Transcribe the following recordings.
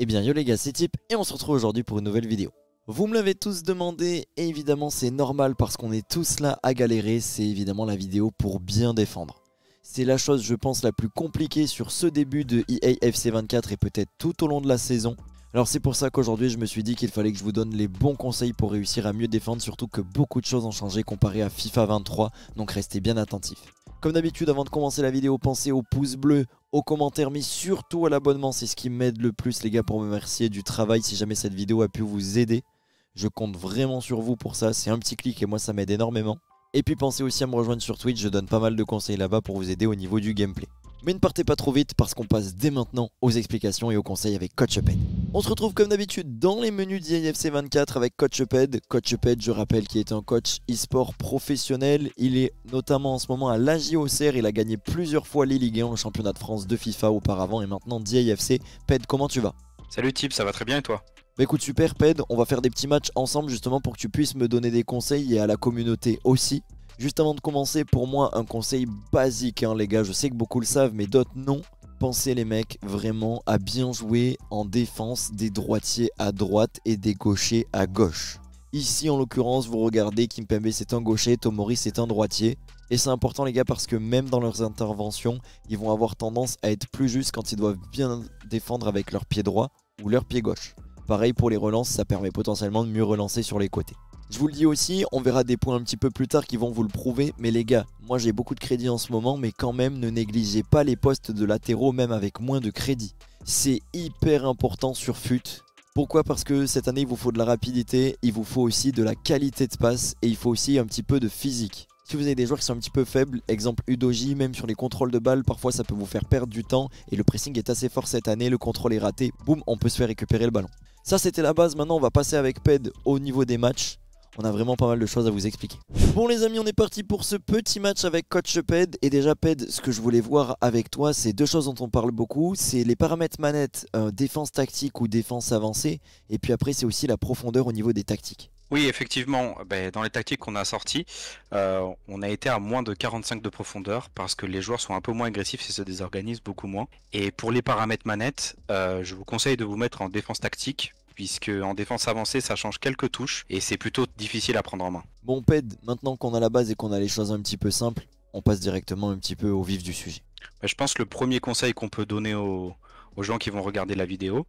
Eh bien yo les gars, c'est Tip et on se retrouve aujourd'hui pour une nouvelle vidéo. Vous me l'avez tous demandé et évidemment c'est normal parce qu'on est tous là à galérer, c'est évidemment la vidéo pour bien défendre. C'est la chose je pense la plus compliquée sur ce début de e fc 24 et peut-être tout au long de la saison. Alors c'est pour ça qu'aujourd'hui je me suis dit qu'il fallait que je vous donne les bons conseils pour réussir à mieux défendre surtout que beaucoup de choses ont changé comparé à FIFA 23 donc restez bien attentifs. Comme d'habitude, avant de commencer la vidéo, pensez au pouce bleu, aux commentaires, mais surtout à l'abonnement. C'est ce qui m'aide le plus, les gars, pour me remercier du travail. Si jamais cette vidéo a pu vous aider, je compte vraiment sur vous pour ça. C'est un petit clic et moi, ça m'aide énormément. Et puis pensez aussi à me rejoindre sur Twitch, je donne pas mal de conseils là-bas pour vous aider au niveau du gameplay. Mais ne partez pas trop vite parce qu'on passe dès maintenant aux explications et aux conseils avec Coach PED. On se retrouve comme d'habitude dans les menus d'IFC 24 avec Coach Coach PED, je rappelle, qui est un coach e-sport professionnel. Il est notamment en ce moment à l'AJOCR. Il a gagné plusieurs fois les Ligue 1, le championnat de France de FIFA auparavant et maintenant d'IFC. Ped, comment tu vas Salut type, ça va très bien et toi bah écoute super Ped, on va faire des petits matchs ensemble justement pour que tu puisses me donner des conseils et à la communauté aussi. Juste avant de commencer, pour moi, un conseil basique, hein, les gars. Je sais que beaucoup le savent, mais d'autres non. Pensez, les mecs, vraiment à bien jouer en défense des droitiers à droite et des gauchers à gauche. Ici, en l'occurrence, vous regardez Kimpembe, c'est un gaucher, Tomori, c'est un droitier. Et c'est important, les gars, parce que même dans leurs interventions, ils vont avoir tendance à être plus justes quand ils doivent bien défendre avec leur pied droit ou leur pied gauche. Pareil pour les relances, ça permet potentiellement de mieux relancer sur les côtés. Je vous le dis aussi, on verra des points un petit peu plus tard qui vont vous le prouver, mais les gars, moi j'ai beaucoup de crédit en ce moment, mais quand même ne négligez pas les postes de latéraux même avec moins de crédit. C'est hyper important sur FUT. Pourquoi Parce que cette année il vous faut de la rapidité, il vous faut aussi de la qualité de passe et il faut aussi un petit peu de physique. Si vous avez des joueurs qui sont un petit peu faibles, exemple Udoji, même sur les contrôles de balles, parfois ça peut vous faire perdre du temps et le pressing est assez fort cette année, le contrôle est raté, boum, on peut se faire récupérer le ballon. Ça c'était la base, maintenant on va passer avec PED au niveau des matchs on a vraiment pas mal de choses à vous expliquer. Bon les amis, on est parti pour ce petit match avec coach Ped. Et déjà Ped, ce que je voulais voir avec toi, c'est deux choses dont on parle beaucoup. C'est les paramètres manette, euh, défense tactique ou défense avancée. Et puis après, c'est aussi la profondeur au niveau des tactiques. Oui, effectivement, ben, dans les tactiques qu'on a sorties, euh, on a été à moins de 45 de profondeur parce que les joueurs sont un peu moins agressifs et se désorganisent beaucoup moins. Et pour les paramètres manettes, euh, je vous conseille de vous mettre en défense tactique puisque en défense avancée ça change quelques touches et c'est plutôt difficile à prendre en main. Bon Ped, maintenant qu'on a la base et qu'on a les choses un petit peu simples, on passe directement un petit peu au vif du sujet. Bah, je pense que le premier conseil qu'on peut donner aux gens qui vont regarder la vidéo,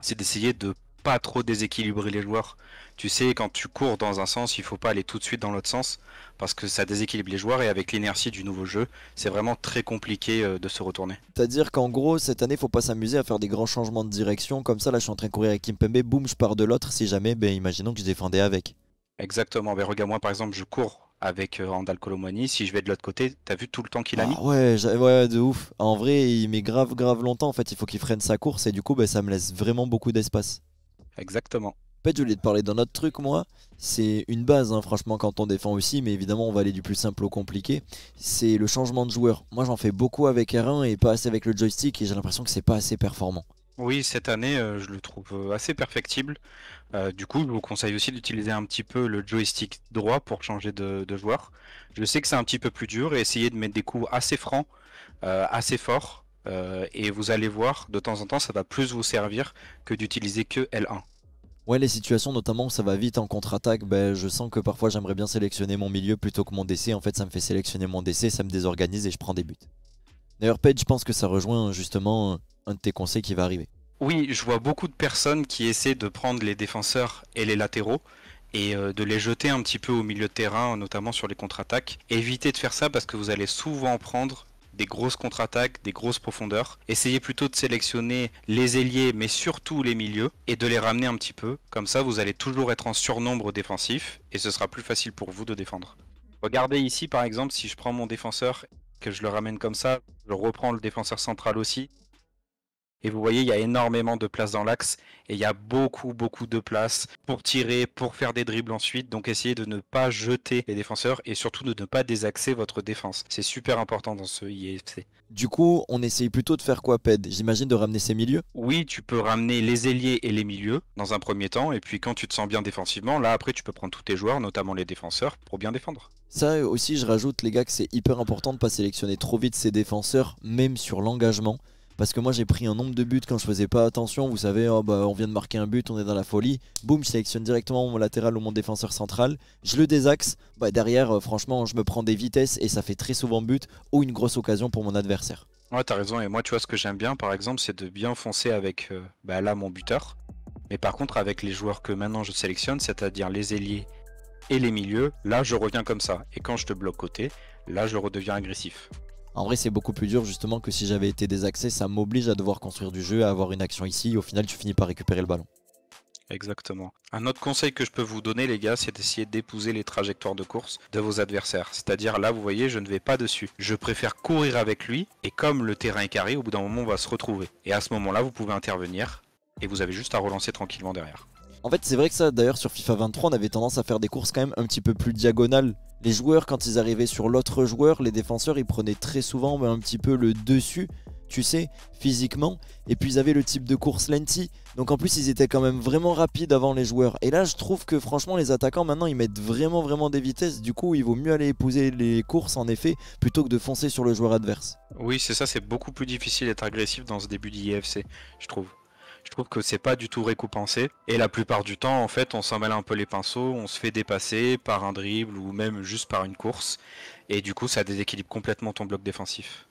c'est d'essayer de pas trop déséquilibrer les joueurs. Tu sais, quand tu cours dans un sens, il faut pas aller tout de suite dans l'autre sens parce que ça déséquilibre les joueurs et avec l'inertie du nouveau jeu, c'est vraiment très compliqué euh, de se retourner. C'est-à-dire qu'en gros, cette année, faut pas s'amuser à faire des grands changements de direction. Comme ça, là, je suis en train de courir avec Kimpembe, boum, je pars de l'autre. Si jamais, ben, imaginons que je défendais avec. Exactement. Ben, regarde, moi, par exemple, je cours avec euh, Randal Colomani. Si je vais de l'autre côté, t'as vu tout le temps qu'il a ah mis ouais, ouais, de ouf. En vrai, il met grave, grave longtemps. En fait, il faut qu'il freine sa course et du coup, ben, ça me laisse vraiment beaucoup d'espace. Exactement. En fait, je voulais te parler d'un autre truc, moi. C'est une base, hein, franchement, quand on défend aussi, mais évidemment, on va aller du plus simple au compliqué. C'est le changement de joueur. Moi, j'en fais beaucoup avec R1 et pas assez avec le joystick, et j'ai l'impression que c'est pas assez performant. Oui, cette année, euh, je le trouve euh, assez perfectible. Euh, du coup, je vous conseille aussi d'utiliser un petit peu le joystick droit pour changer de, joueur. Je sais que c'est un petit peu plus dur et essayer de mettre des coups assez francs, assez forts, euh, et vous allez voir, de temps en temps, ça va plus vous servir que d'utiliser que L1. Ouais, les situations notamment où ça va vite en contre-attaque, ben, je sens que parfois j'aimerais bien sélectionner mon milieu plutôt que mon DC. En fait, ça me fait sélectionner mon DC, ça me désorganise et je prends des buts. D'ailleurs, Page, je pense que ça rejoint justement un de tes conseils qui va arriver. Oui, je vois beaucoup de personnes qui essaient de prendre les défenseurs et les latéraux et euh, de les jeter un petit peu au milieu de terrain, notamment sur les contre-attaques. Évitez de faire ça parce que vous allez souvent prendre des grosses contre-attaques, des grosses profondeurs. Essayez plutôt de sélectionner les ailiers, mais surtout les milieux, et de les ramener un petit peu. Comme ça, vous allez toujours être en surnombre défensif, et ce sera plus facile pour vous de défendre. Regardez ici, par exemple, si je prends mon défenseur, que je le ramène comme ça, je reprends le défenseur central aussi, et vous voyez, il y a énormément de place dans l'axe et il y a beaucoup, beaucoup de place pour tirer, pour faire des dribbles ensuite. Donc essayez de ne pas jeter les défenseurs et surtout de ne pas désaxer votre défense. C'est super important dans ce IFC. Du coup, on essaye plutôt de faire quoi, Ped J'imagine de ramener ses milieux Oui, tu peux ramener les ailiers et les milieux dans un premier temps. Et puis quand tu te sens bien défensivement, là après, tu peux prendre tous tes joueurs, notamment les défenseurs, pour bien défendre. Ça aussi, je rajoute, les gars, que c'est hyper important de ne pas sélectionner trop vite ses défenseurs, même sur l'engagement. Parce que moi j'ai pris un nombre de buts quand je faisais pas attention, vous savez, oh, bah, on vient de marquer un but, on est dans la folie, boum, je sélectionne directement mon latéral ou mon défenseur central, je le désaxe, bah, derrière euh, franchement je me prends des vitesses et ça fait très souvent but ou une grosse occasion pour mon adversaire. Ouais t'as raison et moi tu vois ce que j'aime bien par exemple c'est de bien foncer avec euh, bah, là mon buteur, mais par contre avec les joueurs que maintenant je sélectionne, c'est-à-dire les ailiers et les milieux, là je reviens comme ça et quand je te bloque côté, là je redeviens agressif. En vrai, c'est beaucoup plus dur justement que si j'avais été désaxé. Ça m'oblige à devoir construire du jeu, à avoir une action ici. au final, tu finis par récupérer le ballon. Exactement. Un autre conseil que je peux vous donner, les gars, c'est d'essayer d'épouser les trajectoires de course de vos adversaires. C'est-à-dire là, vous voyez, je ne vais pas dessus. Je préfère courir avec lui. Et comme le terrain est carré, au bout d'un moment, on va se retrouver. Et à ce moment-là, vous pouvez intervenir. Et vous avez juste à relancer tranquillement derrière. En fait, c'est vrai que ça, d'ailleurs, sur FIFA 23, on avait tendance à faire des courses quand même un petit peu plus diagonales les joueurs, quand ils arrivaient sur l'autre joueur, les défenseurs, ils prenaient très souvent un petit peu le dessus, tu sais, physiquement. Et puis ils avaient le type de course lenti. Donc en plus, ils étaient quand même vraiment rapides avant les joueurs. Et là, je trouve que franchement, les attaquants, maintenant, ils mettent vraiment, vraiment des vitesses. Du coup, il vaut mieux aller épouser les courses, en effet, plutôt que de foncer sur le joueur adverse. Oui, c'est ça, c'est beaucoup plus difficile d'être agressif dans ce début d'IFC, je trouve je trouve que c'est pas du tout récompensé. Et la plupart du temps, en fait, on s'en un peu les pinceaux, on se fait dépasser par un dribble ou même juste par une course. Et du coup, ça déséquilibre complètement ton bloc défensif.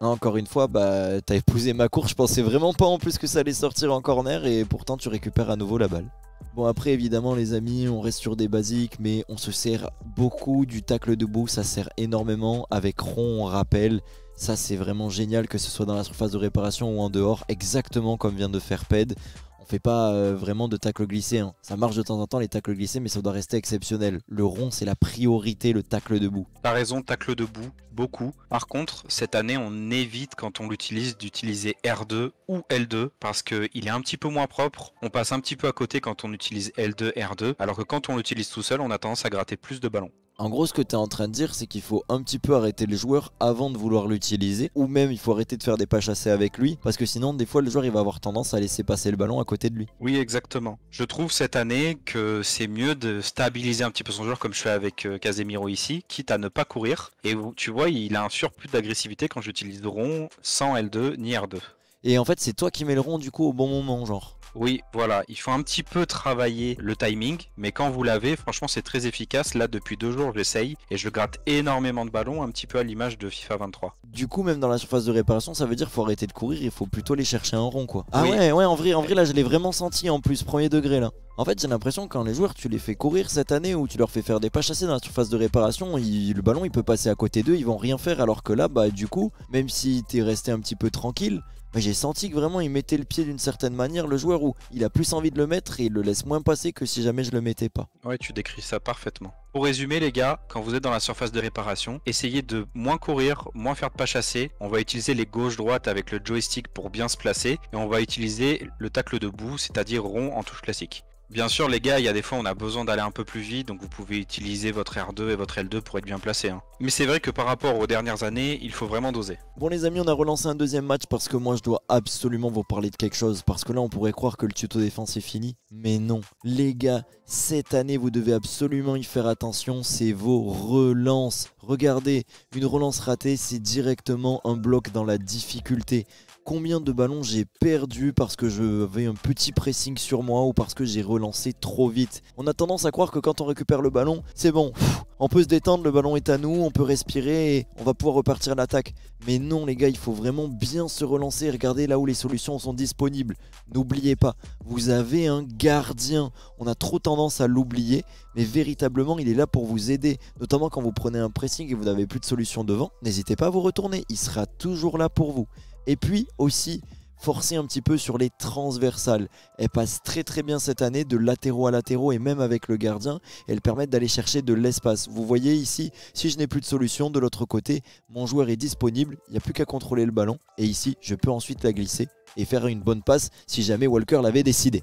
Encore une fois, bah, t'as épousé ma course, je pensais vraiment pas en plus que ça allait sortir en corner et pourtant tu récupères à nouveau la balle. Bon après évidemment les amis, on reste sur des basiques mais on se sert beaucoup du tacle debout, ça sert énormément avec rond on rappelle, ça, c'est vraiment génial que ce soit dans la surface de réparation ou en dehors, exactement comme vient de faire PED. On fait pas euh, vraiment de tacle glissé. Hein. Ça marche de temps en temps les tacles glissés, mais ça doit rester exceptionnel. Le rond, c'est la priorité, le tacle debout. Par raison, tacle debout, beaucoup. Par contre, cette année, on évite quand on l'utilise d'utiliser R2 ou L2 parce qu'il est un petit peu moins propre. On passe un petit peu à côté quand on utilise L2, R2, alors que quand on l'utilise tout seul, on a tendance à gratter plus de ballons. En gros, ce que tu es en train de dire, c'est qu'il faut un petit peu arrêter le joueur avant de vouloir l'utiliser, ou même il faut arrêter de faire des pas chassés avec lui, parce que sinon, des fois, le joueur il va avoir tendance à laisser passer le ballon à côté de lui. Oui, exactement. Je trouve cette année que c'est mieux de stabiliser un petit peu son joueur, comme je fais avec euh, Casemiro ici, quitte à ne pas courir. Et tu vois, il a un surplus d'agressivité quand j'utilise rond sans L2 ni R2. Et en fait, c'est toi qui mets le rond du coup au bon moment, genre. Oui, voilà, il faut un petit peu travailler le timing, mais quand vous l'avez, franchement, c'est très efficace. Là, depuis deux jours, j'essaye et je gratte énormément de ballons, un petit peu à l'image de FIFA 23. Du coup, même dans la surface de réparation, ça veut dire qu'il faut arrêter de courir, il faut plutôt aller chercher un rond, quoi. Ah ouais, ouais, en vrai, en vrai, là, je l'ai vraiment senti en plus, premier degré, là. En fait, j'ai l'impression que quand les joueurs, tu les fais courir cette année ou tu leur fais faire des pas chassés dans la surface de réparation, le ballon il peut passer à côté d'eux, ils vont rien faire. Alors que là, bah du coup, même si t'es resté un petit peu tranquille, mais j'ai senti que vraiment il mettait le pied d'une certaine manière, le joueur où il a plus envie de le mettre et il le laisse moins passer que si jamais je le mettais pas. Ouais, tu décris ça parfaitement. Pour résumer les gars, quand vous êtes dans la surface de réparation, essayez de moins courir, moins faire de pas chasser. On va utiliser les gauches-droites avec le joystick pour bien se placer et on va utiliser le tacle debout, c'est-à-dire rond en touche classique. Bien sûr, les gars, il y a des fois on a besoin d'aller un peu plus vite, donc vous pouvez utiliser votre R2 et votre L2 pour être bien placé. Hein. Mais c'est vrai que par rapport aux dernières années, il faut vraiment doser. Bon les amis, on a relancé un deuxième match parce que moi je dois absolument vous parler de quelque chose, parce que là on pourrait croire que le tuto défense est fini, mais non. Les gars, cette année vous devez absolument y faire attention, c'est vos relances. Regardez, une relance ratée, c'est directement un bloc dans la difficulté combien de ballons j'ai perdu parce que j'avais un petit pressing sur moi ou parce que j'ai relancé trop vite. On a tendance à croire que quand on récupère le ballon, c'est bon, on peut se détendre, le ballon est à nous, on peut respirer et on va pouvoir repartir à l'attaque. Mais non les gars, il faut vraiment bien se relancer et regarder là où les solutions sont disponibles. N'oubliez pas, vous avez un gardien. On a trop tendance à l'oublier, mais véritablement il est là pour vous aider. Notamment quand vous prenez un pressing et vous n'avez plus de solution devant, n'hésitez pas à vous retourner, il sera toujours là pour vous. Et puis aussi forcer un petit peu sur les transversales. Elle passe très très bien cette année de latéraux à latéraux et même avec le gardien, elles permettent d'aller chercher de l'espace. Vous voyez ici, si je n'ai plus de solution, de l'autre côté, mon joueur est disponible, il n'y a plus qu'à contrôler le ballon et ici, je peux ensuite la glisser et faire une bonne passe si jamais Walker l'avait décidé.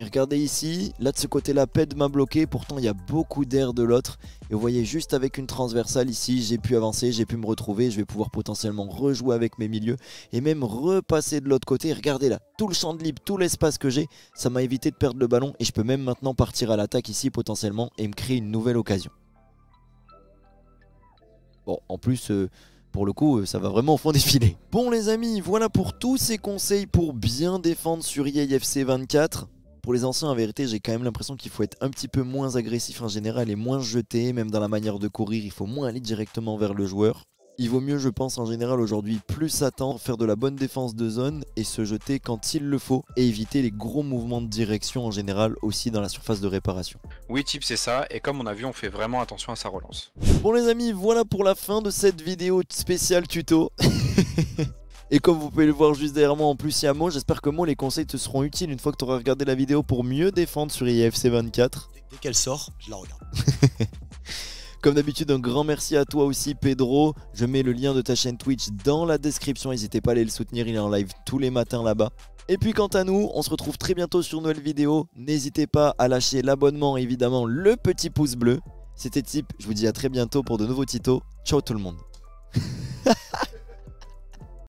Regardez ici, là de ce côté-là, PED m'a bloqué, pourtant il y a beaucoup d'air de l'autre. Et vous voyez juste avec une transversale ici, j'ai pu avancer, j'ai pu me retrouver, je vais pouvoir potentiellement rejouer avec mes milieux et même repasser de l'autre côté. Regardez là, tout le champ de libre, tout l'espace que j'ai, ça m'a évité de perdre le ballon et je peux même maintenant partir à l'attaque ici potentiellement et me créer une nouvelle occasion. Bon, en plus... Euh, pour le coup, euh, ça va vraiment au fond des filets. Bon les amis, voilà pour tous ces conseils pour bien défendre sur IAFC 24 pour les anciens, en vérité, j'ai quand même l'impression qu'il faut être un petit peu moins agressif en général et moins jeté, même dans la manière de courir, il faut moins aller directement vers le joueur. Il vaut mieux, je pense, en général aujourd'hui, plus attendre, faire de la bonne défense de zone et se jeter quand il le faut et éviter les gros mouvements de direction en général aussi dans la surface de réparation. Oui, type, c'est ça. Et comme on a vu, on fait vraiment attention à sa relance. Bon, les amis, voilà pour la fin de cette vidéo spéciale tuto. Et comme vous pouvez le voir juste derrière moi en plus il y a j'espère que moi, les conseils te seront utiles une fois que tu auras regardé la vidéo pour mieux défendre sur IFC24. Dès, qu'elle sort, je la regarde. Comme d'habitude, un grand merci à toi aussi, Pedro. Je mets le lien de ta chaîne Twitch dans la description. N'hésitez pas à aller le soutenir, il est en live tous les matins là-bas. Et puis quant à nous, on se retrouve très bientôt sur une nouvelle vidéo. N'hésitez pas à lâcher l'abonnement et évidemment le petit pouce bleu. C'était Tip, je vous dis à très bientôt pour de nouveaux titos. Ciao tout le monde.